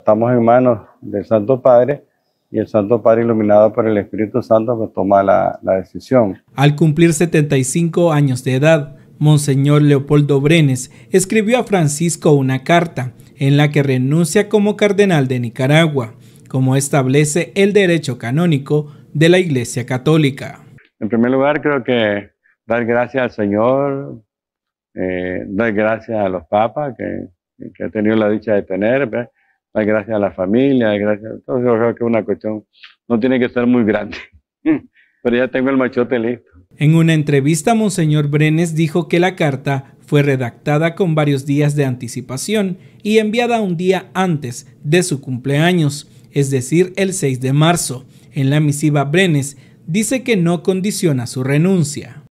Estamos en manos del Santo Padre y el Santo Padre, iluminado por el Espíritu Santo, pues, toma la, decisión. Al cumplir 75 años de edad, Monseñor Leopoldo Brenes escribió a Francisco una carta en la que renuncia como cardenal de Nicaragua, como establece el derecho canónico de la Iglesia Católica. En primer lugar, creo que dar gracias al Señor, eh, dar gracias a los papas que, he tenido la dicha de tener, gracias a la familia, gracias. Entonces, yo creo que una cuestión, no tiene que ser muy grande. Pero ya tengo el machote listo. En una entrevista, Monseñor Brenes dijo que la carta fue redactada con varios días de anticipación y enviada un día antes de su cumpleaños, es decir, el 6 de marzo. En la misiva Brenes dice que no condiciona su renuncia.